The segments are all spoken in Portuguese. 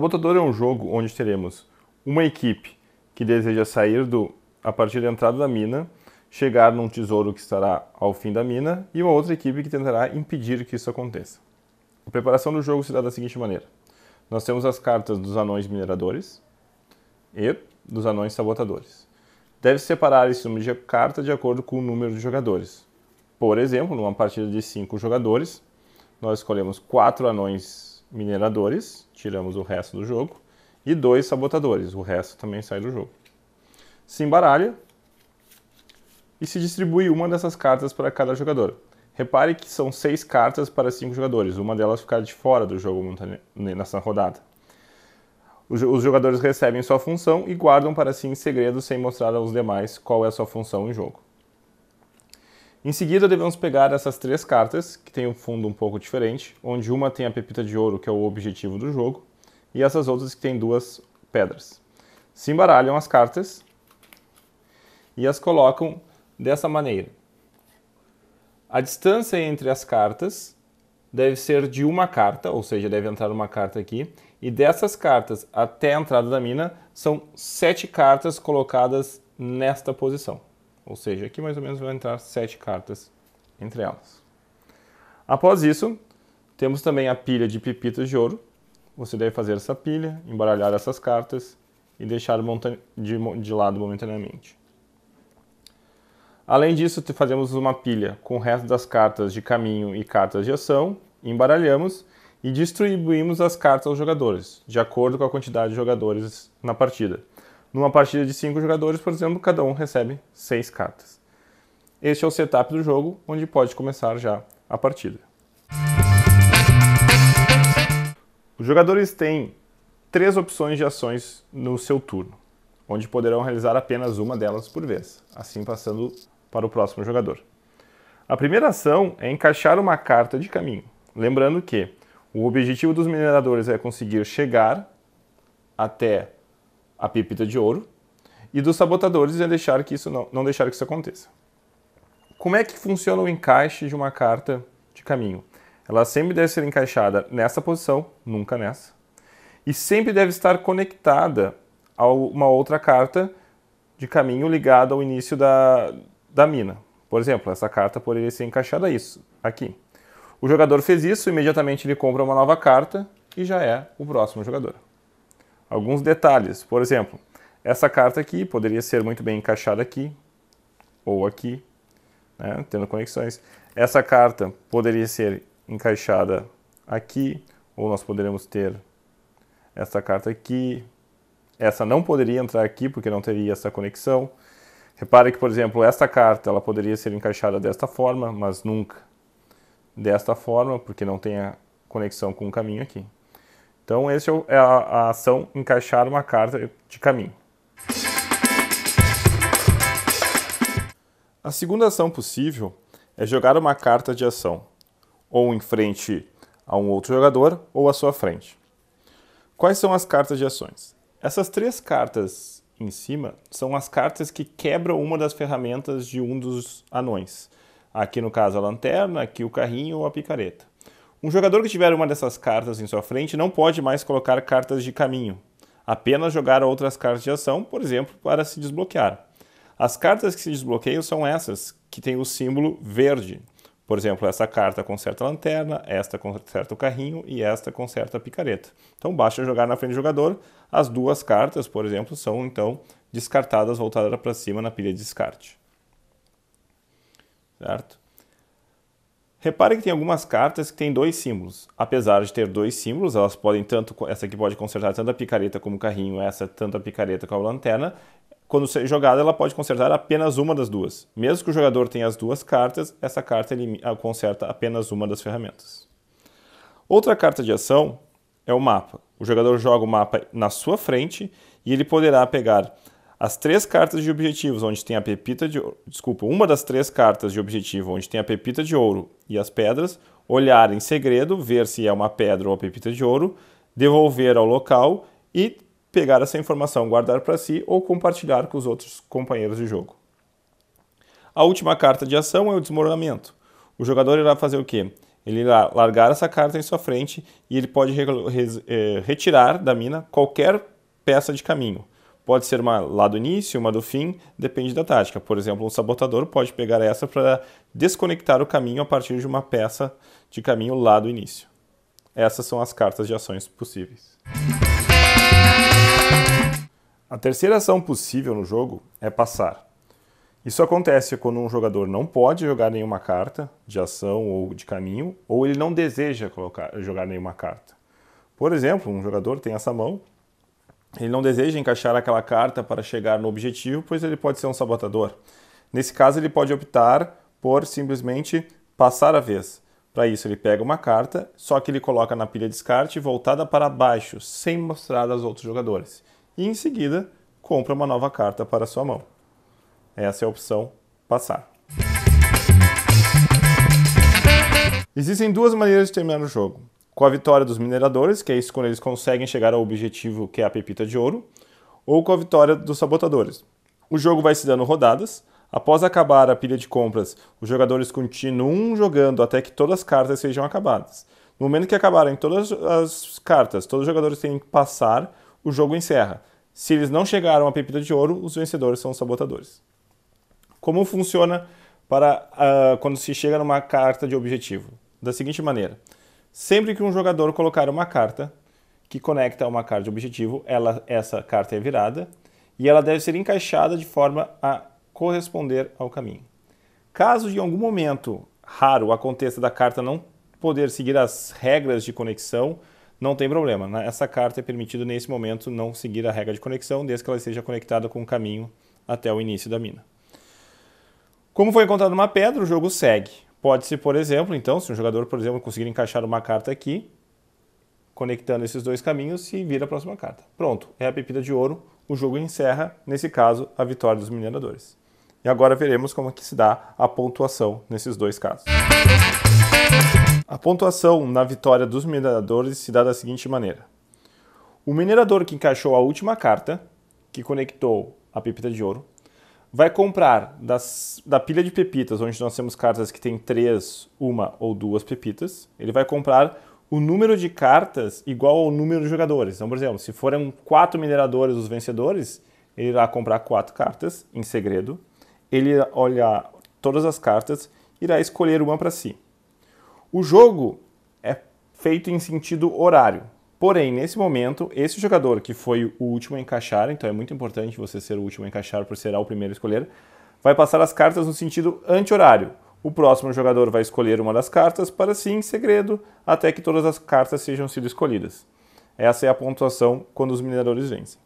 Sabotador é um jogo onde teremos uma equipe que deseja sair do a partir da entrada da mina, chegar num tesouro que estará ao fim da mina e uma outra equipe que tentará impedir que isso aconteça. A preparação do jogo se dá da seguinte maneira: nós temos as cartas dos anões mineradores e dos anões sabotadores. Deve separar esse número de carta de acordo com o número de jogadores. Por exemplo, numa partida de 5 jogadores, nós escolhemos 4 anões mineradores, tiramos o resto do jogo, e dois sabotadores, o resto também sai do jogo. Se embaralha e se distribui uma dessas cartas para cada jogador. Repare que são seis cartas para cinco jogadores, uma delas ficar de fora do jogo nessa rodada. Os jogadores recebem sua função e guardam para si em segredo sem mostrar aos demais qual é a sua função em jogo. Em seguida, devemos pegar essas três cartas, que tem um fundo um pouco diferente, onde uma tem a pepita de ouro, que é o objetivo do jogo, e essas outras que tem duas pedras. Se embaralham as cartas e as colocam dessa maneira. A distância entre as cartas deve ser de uma carta, ou seja, deve entrar uma carta aqui, e dessas cartas até a entrada da mina são sete cartas colocadas nesta posição. Ou seja, aqui mais ou menos vai entrar sete cartas entre elas. Após isso, temos também a pilha de pepitas de ouro. Você deve fazer essa pilha, embaralhar essas cartas e deixar de lado momentaneamente. Além disso, fazemos uma pilha com o resto das cartas de caminho e cartas de ação, embaralhamos e distribuímos as cartas aos jogadores, de acordo com a quantidade de jogadores na partida. Numa partida de 5 jogadores, por exemplo, cada um recebe 6 cartas. Este é o setup do jogo, onde pode começar já a partida. Os jogadores têm três opções de ações no seu turno, onde poderão realizar apenas uma delas por vez, assim passando para o próximo jogador. A primeira ação é encaixar uma carta de caminho. Lembrando que o objetivo dos mineradores é conseguir chegar até a pepita de ouro, e dos sabotadores é deixar que isso não, não deixar que isso aconteça. Como é que funciona o encaixe de uma carta de caminho? Ela sempre deve ser encaixada nessa posição, nunca nessa, e sempre deve estar conectada a uma outra carta de caminho ligada ao início da, da mina. Por exemplo, essa carta poderia ser encaixada isso, aqui. O jogador fez isso, imediatamente ele compra uma nova carta e já é o próximo jogador alguns detalhes. Por exemplo, essa carta aqui poderia ser muito bem encaixada aqui ou aqui, né, tendo conexões. Essa carta poderia ser encaixada aqui, ou nós poderíamos ter essa carta aqui. Essa não poderia entrar aqui porque não teria essa conexão. Repare que, por exemplo, esta carta ela poderia ser encaixada desta forma, mas nunca desta forma, porque não tem a conexão com o caminho aqui. Então, essa é, é a, a ação encaixar uma carta de caminho. A segunda ação possível é jogar uma carta de ação, ou em frente a um outro jogador, ou à sua frente. Quais são as cartas de ações? Essas três cartas em cima são as cartas que quebram uma das ferramentas de um dos anões. Aqui no caso a lanterna, aqui o carrinho ou a picareta. Um jogador que tiver uma dessas cartas em sua frente não pode mais colocar cartas de caminho, apenas jogar outras cartas de ação, por exemplo, para se desbloquear. As cartas que se desbloqueiam são essas, que têm o símbolo verde. Por exemplo, essa carta conserta a lanterna, esta conserta o carrinho e esta conserta a picareta. Então basta jogar na frente do jogador. As duas cartas, por exemplo, são então descartadas, voltadas para cima na pilha de descarte. Certo? Repare que tem algumas cartas que têm dois símbolos. Apesar de ter dois símbolos, elas podem tanto essa aqui pode consertar tanto a picareta como o carrinho, essa tanto a picareta como a lanterna. Quando ser jogada, ela pode consertar apenas uma das duas. Mesmo que o jogador tenha as duas cartas, essa carta ele ah, conserta apenas uma das ferramentas. Outra carta de ação é o mapa. O jogador joga o mapa na sua frente e ele poderá pegar as três cartas de objetivos onde tem a pepita de desculpa, uma das três cartas de objetivo onde tem a pepita de ouro e as pedras, olhar em segredo, ver se é uma pedra ou a pepita de ouro, devolver ao local e pegar essa informação, guardar para si ou compartilhar com os outros companheiros de jogo. A última carta de ação é o desmoronamento. O jogador irá fazer o quê? Ele irá largar essa carta em sua frente e ele pode eh, retirar da mina qualquer peça de caminho. Pode ser uma lá do início, uma do fim, depende da tática. Por exemplo, um sabotador pode pegar essa para desconectar o caminho a partir de uma peça de caminho lá do início. Essas são as cartas de ações possíveis. A terceira ação possível no jogo é passar. Isso acontece quando um jogador não pode jogar nenhuma carta de ação ou de caminho, ou ele não deseja colocar, jogar nenhuma carta. Por exemplo, um jogador tem essa mão ele não deseja encaixar aquela carta para chegar no objetivo, pois ele pode ser um sabotador. Nesse caso, ele pode optar por simplesmente passar a vez. Para isso, ele pega uma carta, só que ele coloca na pilha de descarte voltada para baixo, sem mostrar aos outros jogadores. E em seguida, compra uma nova carta para sua mão. Essa é a opção passar. Existem duas maneiras de terminar o jogo com a vitória dos mineradores, que é isso quando eles conseguem chegar ao objetivo que é a pepita de ouro, ou com a vitória dos sabotadores. O jogo vai se dando rodadas. Após acabar a pilha de compras, os jogadores continuam jogando até que todas as cartas sejam acabadas. No momento que acabarem todas as cartas, todos os jogadores têm que passar, o jogo encerra. Se eles não chegaram à pepita de ouro, os vencedores são os sabotadores. Como funciona para uh, quando se chega numa carta de objetivo? Da seguinte maneira: Sempre que um jogador colocar uma carta que conecta a uma carta de objetivo, ela, essa carta é virada e ela deve ser encaixada de forma a corresponder ao caminho. Caso de algum momento raro aconteça da carta não poder seguir as regras de conexão, não tem problema. Né? Essa carta é permitido nesse momento não seguir a regra de conexão, desde que ela esteja conectada com o caminho até o início da mina. Como foi encontrada uma pedra, o jogo segue. Pode-se, por exemplo, então, se um jogador, por exemplo, conseguir encaixar uma carta aqui, conectando esses dois caminhos e vira a próxima carta. Pronto, é a pepita de ouro, o jogo encerra, nesse caso, a vitória dos mineradores. E agora veremos como é que se dá a pontuação nesses dois casos. A pontuação na vitória dos mineradores se dá da seguinte maneira. O minerador que encaixou a última carta, que conectou a pepita de ouro, vai comprar das, da pilha de pepitas, onde nós temos cartas que tem três, uma ou duas pepitas, ele vai comprar o número de cartas igual ao número de jogadores. Então, por exemplo, se forem quatro mineradores os vencedores, ele irá comprar quatro cartas em segredo. Ele olha todas as cartas, e irá escolher uma para si. O jogo é feito em sentido horário. Porém, nesse momento, esse jogador que foi o último a encaixar, então é muito importante você ser o último a encaixar por ser o primeiro a escolher, vai passar as cartas no sentido anti-horário. O próximo jogador vai escolher uma das cartas para sim, em segredo, até que todas as cartas sejam sido escolhidas. Essa é a pontuação quando os mineradores vencem.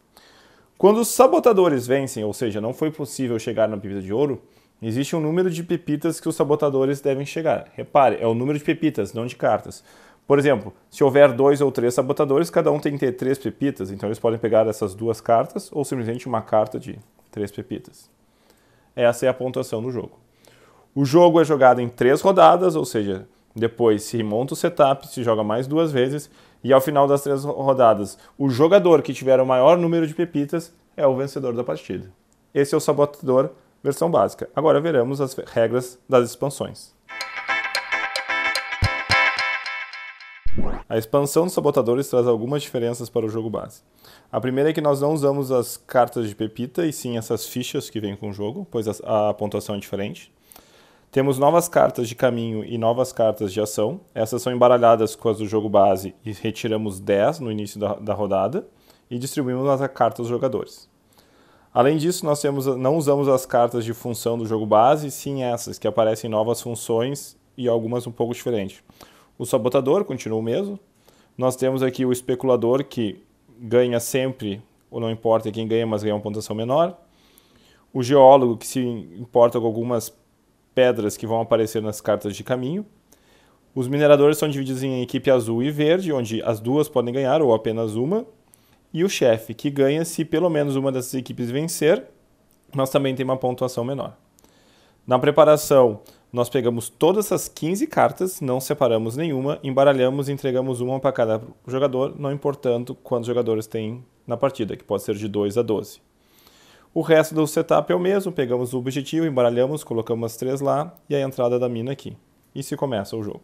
Quando os sabotadores vencem, ou seja, não foi possível chegar na pepita de ouro, existe um número de pepitas que os sabotadores devem chegar. Repare, é o número de pepitas, não de cartas. Por exemplo, se houver dois ou três sabotadores, cada um tem que ter três pepitas, então eles podem pegar essas duas cartas ou simplesmente uma carta de três pepitas. Essa é a pontuação do jogo. O jogo é jogado em três rodadas, ou seja, depois se monta o setup, se joga mais duas vezes e ao final das três rodadas, o jogador que tiver o maior número de pepitas é o vencedor da partida. Esse é o sabotador versão básica. Agora veremos as regras das expansões. A expansão dos sabotadores traz algumas diferenças para o jogo base. A primeira é que nós não usamos as cartas de pepita e sim essas fichas que vêm com o jogo, pois a, a pontuação é diferente. Temos novas cartas de caminho e novas cartas de ação. Essas são embaralhadas com as do jogo base e retiramos 10 no início da, da rodada e distribuímos as cartas aos jogadores. Além disso, nós temos, não usamos as cartas de função do jogo base, sim essas, que aparecem novas funções e algumas um pouco diferentes. O sabotador continua o mesmo. Nós temos aqui o especulador que ganha sempre, ou não importa quem ganha, mas ganha uma pontuação menor. O geólogo que se importa com algumas pedras que vão aparecer nas cartas de caminho. Os mineradores são divididos em equipe azul e verde, onde as duas podem ganhar ou apenas uma. E o chefe, que ganha se pelo menos uma dessas equipes vencer, mas também tem uma pontuação menor. Na preparação, nós pegamos todas as 15 cartas, não separamos nenhuma, embaralhamos e entregamos uma para cada jogador, não importando quantos jogadores tem na partida, que pode ser de 2 a 12. O resto do setup é o mesmo, pegamos o objetivo, embaralhamos, colocamos as três lá e a entrada da mina aqui. E se começa o jogo.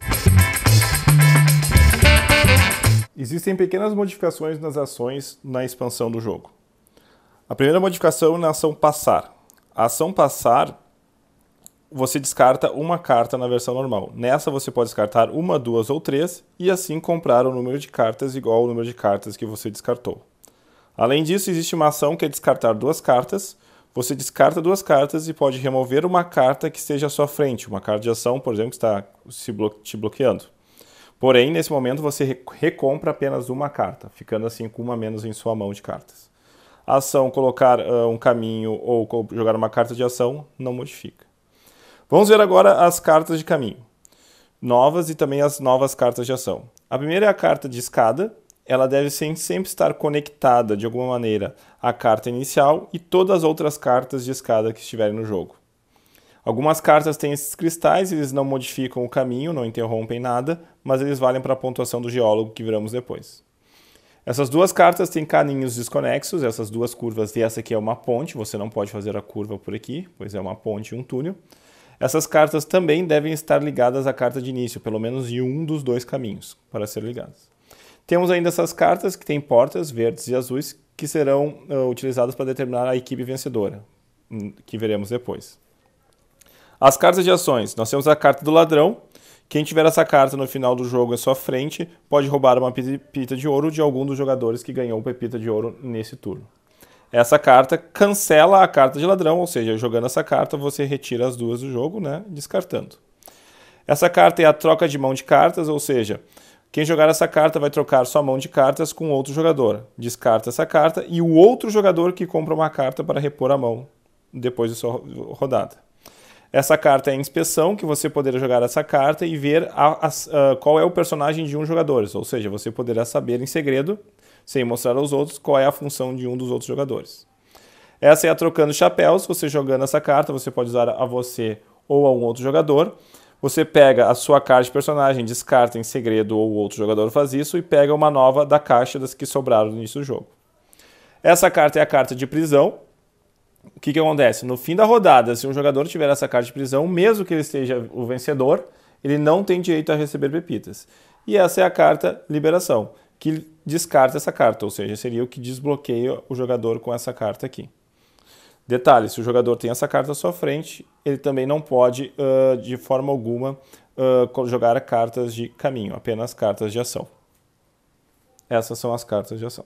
Existem pequenas modificações nas ações na expansão do jogo. A primeira modificação é na ação passar. A ação passar você descarta uma carta na versão normal. Nessa você pode descartar uma, duas ou três e assim comprar o número de cartas igual ao número de cartas que você descartou. Além disso, existe uma ação que é descartar duas cartas. Você descarta duas cartas e pode remover uma carta que esteja à sua frente, uma carta de ação, por exemplo, que está te bloqueando. Porém, nesse momento você recompra apenas uma carta, ficando assim com uma menos em sua mão de cartas. A ação colocar uh, um caminho ou jogar uma carta de ação não modifica. Vamos ver agora as cartas de caminho. Novas e também as novas cartas de ação. A primeira é a carta de escada. Ela deve sempre estar conectada de alguma maneira à carta inicial e todas as outras cartas de escada que estiverem no jogo. Algumas cartas têm esses cristais, eles não modificam o caminho, não interrompem nada, mas eles valem para a pontuação do geólogo que viramos depois. Essas duas cartas têm caninhos desconexos, essas duas curvas, e essa aqui é uma ponte, você não pode fazer a curva por aqui, pois é uma ponte e um túnel. Essas cartas também devem estar ligadas à carta de início, pelo menos em um dos dois caminhos para ser ligadas. Temos ainda essas cartas que têm portas verdes e azuis que serão uh, utilizadas para determinar a equipe vencedora, hum, que veremos depois. As cartas de ações. Nós temos a carta do ladrão. Quem tiver essa carta no final do jogo em sua frente pode roubar uma pepita de ouro de algum dos jogadores que ganhou pepita de ouro nesse turno essa carta cancela a carta de ladrão, ou seja, jogando essa carta você retira as duas do jogo, né, descartando. Essa carta é a troca de mão de cartas, ou seja, quem jogar essa carta vai trocar sua mão de cartas com outro jogador. Descarta essa carta e o outro jogador que compra uma carta para repor a mão depois da sua rodada. Essa carta é inspeção, que você poderá jogar essa carta e ver a, a, a, ah, qual é o personagem de um jogador. Ou seja, você poderá saber em segredo, sem mostrar aos outros, qual é a função de um dos outros jogadores. Essa é a trocando chapéus. Você jogando essa carta, você pode usar a você ou a um outro jogador. Você pega a sua carta de personagem, descarta em segredo ou outro jogador faz isso e pega uma nova da caixa das que sobraram no início do jogo. Essa carta é a carta de prisão, o que, que acontece? No fim da rodada, se um jogador tiver essa carta de prisão, mesmo que ele esteja o vencedor, ele não tem direito a receber pepitas. E essa é a carta liberação, que descarta essa carta, ou seja, seria o que desbloqueia o jogador com essa carta aqui. Detalhe: se o jogador tem essa carta à sua frente, ele também não pode, uh, de forma alguma, uh, jogar cartas de caminho, apenas cartas de ação. Essas são as cartas de ação.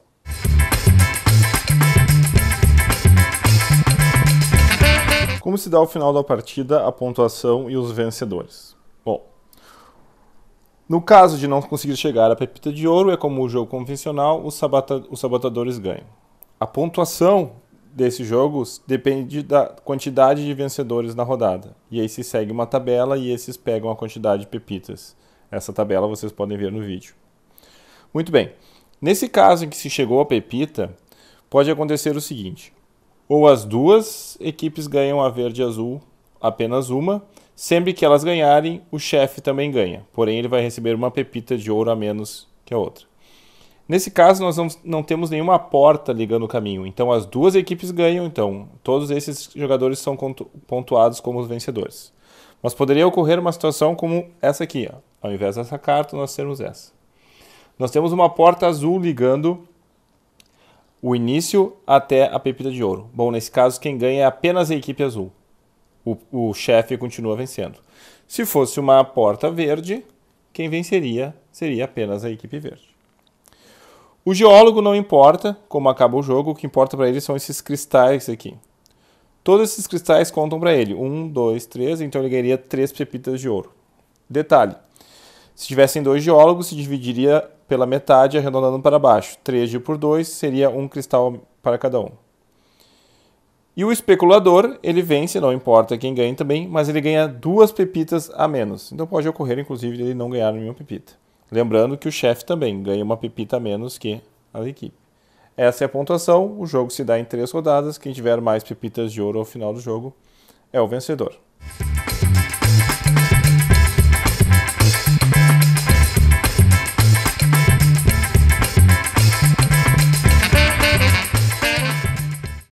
Como se dá o final da partida, a pontuação e os vencedores? Bom, no caso de não conseguir chegar à pepita de ouro, é como o jogo convencional, os, sabata os sabotadores ganham. A pontuação desses jogos depende da quantidade de vencedores na rodada. E aí se segue uma tabela e esses pegam a quantidade de pepitas. Essa tabela vocês podem ver no vídeo. Muito bem. Nesse caso em que se chegou a pepita, pode acontecer o seguinte: ou as duas equipes ganham a verde e azul, apenas uma. Sempre que elas ganharem, o chefe também ganha, porém ele vai receber uma pepita de ouro a menos que a outra. Nesse caso, nós não, não temos nenhuma porta ligando o caminho, então as duas equipes ganham, então todos esses jogadores são pontuados como os vencedores. Mas poderia ocorrer uma situação como essa aqui, ó. ao invés dessa carta, nós temos essa. Nós temos uma porta azul ligando o início até a pepita de ouro. Bom, nesse caso, quem ganha é apenas a equipe azul. O, o chefe continua vencendo. Se fosse uma porta verde, quem venceria seria apenas a equipe verde. O geólogo não importa como acaba o jogo, o que importa para ele são esses cristais aqui. Todos esses cristais contam para ele. Um, dois, três, então ele ganharia três pepitas de ouro. Detalhe: se tivessem dois geólogos, se dividiria pela metade, arredondando para baixo. 3 dividido por 2 seria um cristal para cada um. E o especulador, ele vence, não importa quem ganha também, mas ele ganha duas pepitas a menos. Então pode ocorrer, inclusive, ele não ganhar nenhuma pepita. Lembrando que o chefe também ganha uma pepita a menos que a equipe. Essa é a pontuação, o jogo se dá em três rodadas, quem tiver mais pepitas de ouro ao final do jogo é o vencedor.